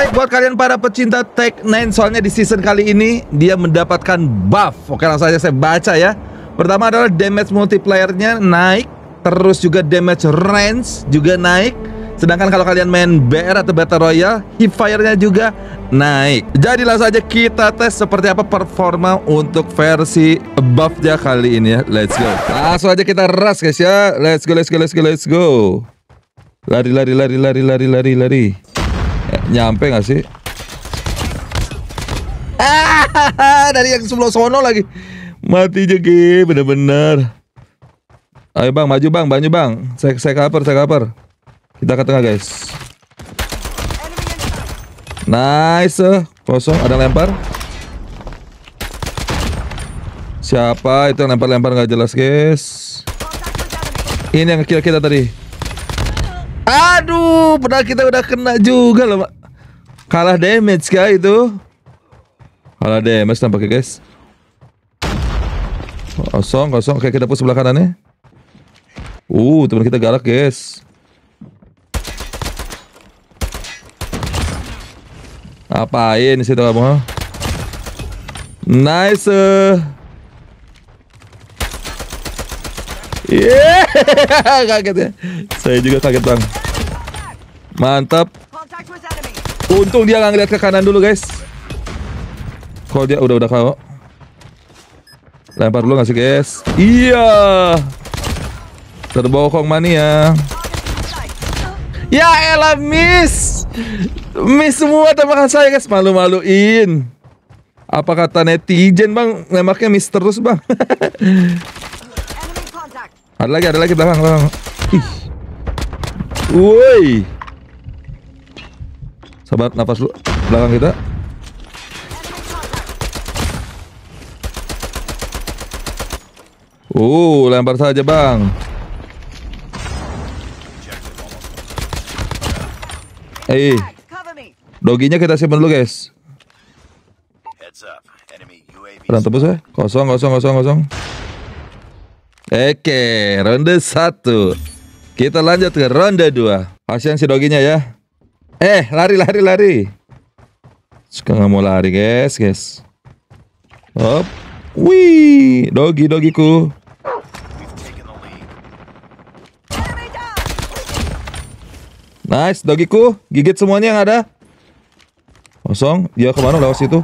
Baik buat kalian para pecinta Tech 9 Soalnya di season kali ini Dia mendapatkan buff Oke langsung aja saya baca ya Pertama adalah damage multiplier-nya naik Terus juga damage range juga naik Sedangkan kalau kalian main BR atau Battle Royale, fire nya juga naik. Jadilah saja kita tes seperti apa performa untuk versi buff-nya kali ini ya. Let's go. Langsung aja kita ras guys ya. Let's go, let's go, let's go, let's go. Lari, lari, lari, lari, lari, lari, lari. Nyampe gak sih? Ah, dari yang sebelah sono lagi. Mati jegi, bener-bener. Ayo bang, maju bang, maju bang. Saya, saya cover, saya cover. Kita ke tengah guys. Nice, kosong. Ada yang lempar. Siapa itu yang lempar-lempar nggak jelas guys? Ini yang kira kita tadi. Aduh, pernah kita udah kena juga loh, Pak. Kalah damage kah itu? Kalah damage tampaknya, guys. Kosong, kosong. Oke, kita push sebelah kanannya. Uh, teman kita galak, guys. Apain sih tuh Nice. Eh. Yeah, kaget ya. Saya juga kaget bang. Mantap. Untung dia nggak ngeliat ke kanan dulu guys. Kalau dia udah udah kau. Lempar dulu nggak sih guys? Iya. Terbokong mania. Ya. ya elah miss. Miss semua tembakan saya guys. Malu-maluin. Apa kata netizen bang? lemaknya miss terus bang. Ada lagi, ada lagi belakang, belakang. Woi. Sabar nafas lu belakang kita. Uh, lempar saja, Bang. Eh. eh. Doginya kita simpan dulu, guys. Berantem tebus ya. Kosong, kosong, kosong, kosong. Oke, ronde satu. Kita lanjut ke ronde dua. Kasihan si doginya ya. Eh, lari, lari, lari. Suka nggak mau lari, guys, guys. Hop. Wih, dogi, dogiku. Nice, dogiku. Gigit semuanya yang ada. Kosong. Dia kemana lewat situ?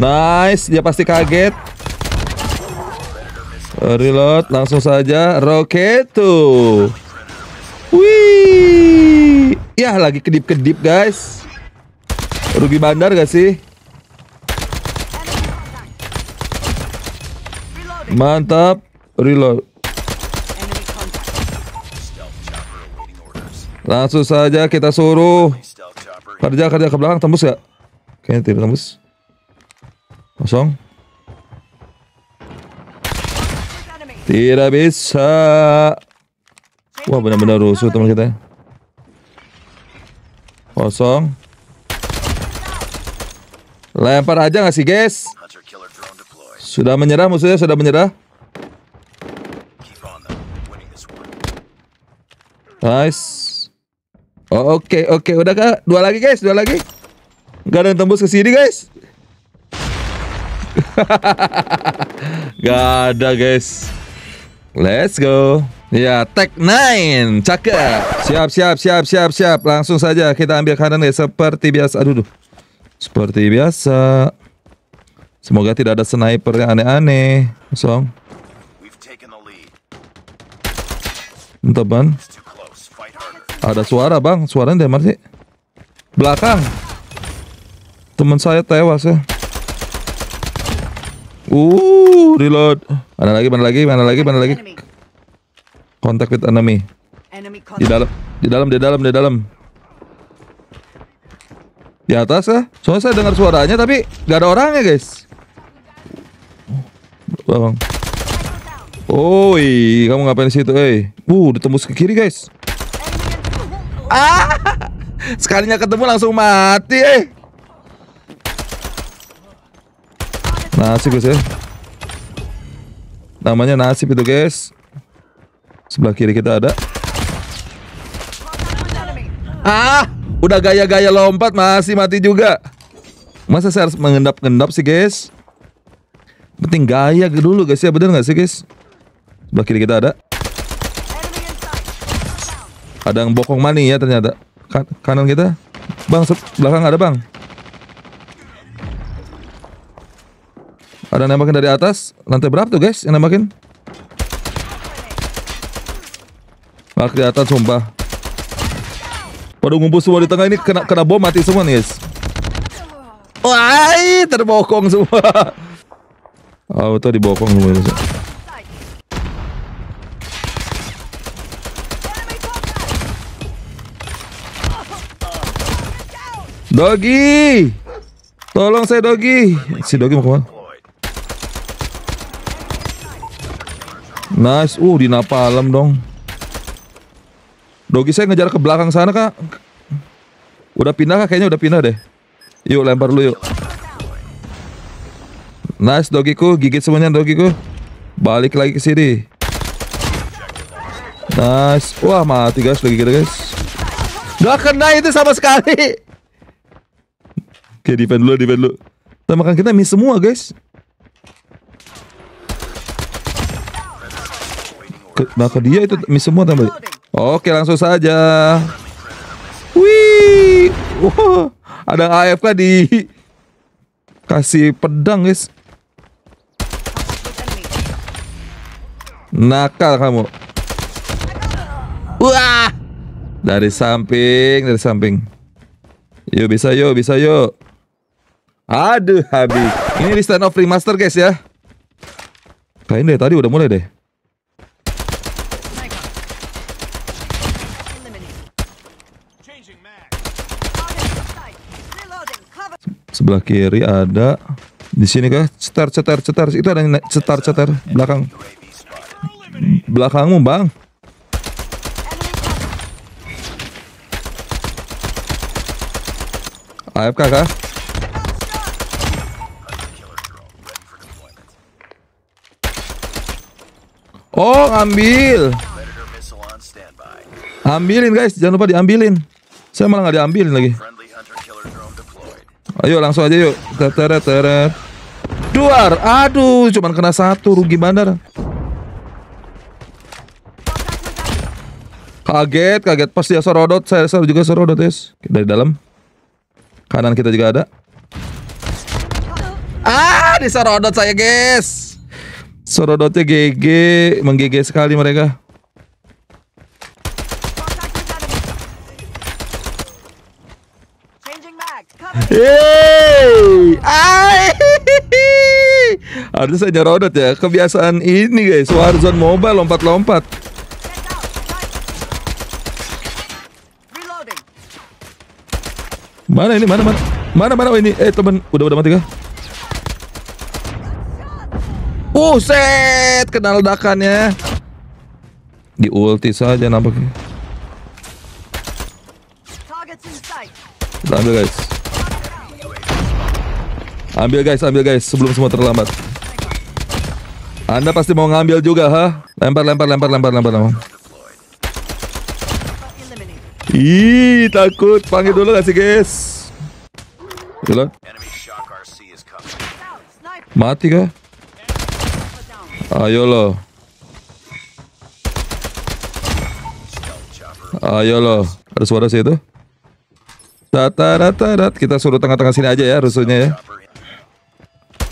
Nice, dia pasti kaget. Reload langsung saja Roketo. Wih. ya lagi kedip-kedip guys. Rugi bandar gak sih? Mantap. Reload. Langsung saja kita suruh kerja kerja ke belakang tembus gak? Kayaknya tidak tembus. Kosong. Tidak bisa. Wah benar-benar rusuh teman kita. Kosong. Lempar aja nggak sih guys? Sudah menyerah musuhnya sudah menyerah. Nice. Oke oh, oke okay, okay. udah kah? dua lagi guys dua lagi. Gak ada yang tembus ke sini guys. Gak ada guys. Let's go. Ya, tag 9. Cakep. Siap, siap, siap, siap, siap. Langsung saja kita ambil kanan ya seperti biasa. Aduh, duh. Seperti biasa. Semoga tidak ada sniper yang aneh-aneh. Song. Entah, Ada suara, Bang. Suaranya dari mana sih? Belakang. Teman saya tewas ya. Uh, reload. Mana lagi? Mana lagi? Mana lagi? Mana lagi? kontak with enemy. Di dalam, di dalam, di dalam, di dalam. Di atas ya? Soalnya saya dengar suaranya tapi gak ada orangnya, guys. Bang. Oi, kamu ngapain di situ, eh? Uh, ditembus ke kiri, guys. Ah! Sekalinya ketemu langsung mati, eh. Nasib guys ya. Namanya nasib itu guys. Sebelah kiri kita ada. Ah, udah gaya-gaya lompat masih mati juga. Masa saya harus mengendap-endap sih guys? Penting gaya dulu guys ya, bener gak sih guys? Sebelah kiri kita ada. Ada yang bokong mani ya ternyata. Kan kanan kita. Bang, belakang ada bang. Ada yang nembakin dari atas. Lantai berapa tuh guys yang nembakin? Gak kelihatan sumpah. Waduh ngumpul semua di tengah ini kena kena bom mati semua nih guys. Wah, terbokong semua. Auto oh, dibokong semua ini. Dogi. Tolong saya Dogi. Si Dogi mau kemana? Nice. Uh, di napalm dong. Dogi saya ngejar ke belakang sana, Kak. Udah pindah kak, Kayaknya udah pindah deh. Yuk, lempar lu yuk. Nice, dogiku. Gigit semuanya, dogiku. Balik lagi ke sini. Nice. Wah, mati guys. Lagi kita gitu, guys. Gak kena itu sama sekali. Oke, defend dulu, defend dulu. Tembakan kita miss semua, guys. ke, nah ke dia itu mis semua tambah. Oke, langsung saja. Wih. Wow. Ada AFK di kasih pedang, guys. Nakal kamu. Wah. Dari samping, dari samping. Yuk bisa yuk, bisa yuk. Aduh, habis. Ini di stand of remaster, guys ya. Kayaknya dari tadi udah mulai deh. sebelah kiri ada di sini kah cetar cetar cetar itu ada yang cetar cetar belakang belakangmu bang AFK kah Oh ngambil Ambilin guys jangan lupa diambilin saya malah nggak diambilin lagi Ayo langsung aja yuk. Teret teret. Duar. Aduh, cuman kena satu rugi bandar. Kaget, kaget. pasti ya sorodot. saya juga sorodot, guys. Dari dalam. Kanan kita juga ada. Ah, diserodot saya, guys. Serodotnya GG, menggg sekali mereka. Yeay. saya saya nyerodot ya. Kebiasaan ini guys. Warzone mobile lompat-lompat. Mana ini? Mana mana? Mana mana oh, ini? Eh temen, udah udah mati kah? Buset, kena ledakannya. Di ulti saja nampaknya. Kita ambil guys. Ambil guys, ambil guys sebelum semua terlambat. Anda pasti mau ngambil juga, ha? Lempar, lempar, lempar, lempar, lempar, lempar. Ih, takut. Panggil dulu gak sih, guys? Gila. Gitu Mati kah? Ayo lo. Ayo lo. Ada suara sih itu? Tatarat, kita suruh tengah-tengah sini aja ya rusuhnya ya.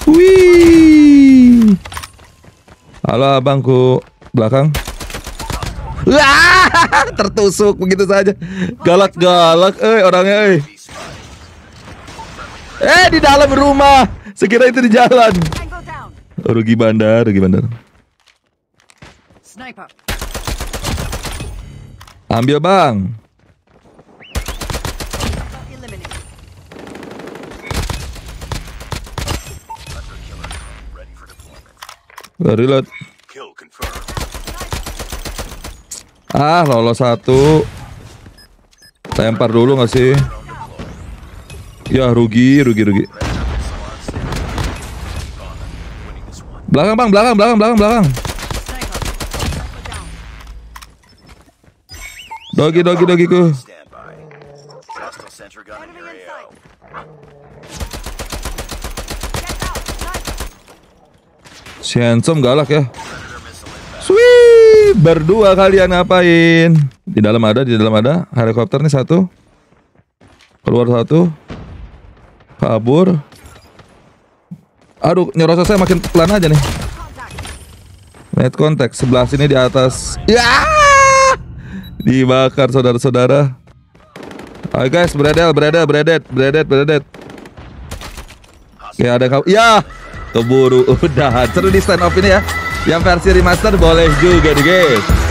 Wih. Halo bangku belakang. Wah, tertusuk begitu saja. Galak-galak, eh orangnya, eh. Eh di dalam rumah. Sekira itu di jalan. Rugi bandar, rugi bandar. Ambil bang. reload ah lolos satu tempar dulu gak sih ya rugi rugi rugi belakang bang belakang belakang belakang belakang dogi dogi dogiku Si handsome galak ya. Sweet, berdua kalian ngapain? Di dalam ada, di dalam ada. Helikopter nih satu. Keluar satu. Kabur. Aduh, saya makin pelan aja nih. Net contact sebelah sini di atas. Ya! Dibakar saudara-saudara. Ayo guys, beredel, beredel, beredet, beredet, beredet. Ya ada kau. Ya, keburu udah seru di stand up ini ya yang versi remaster boleh juga nih guys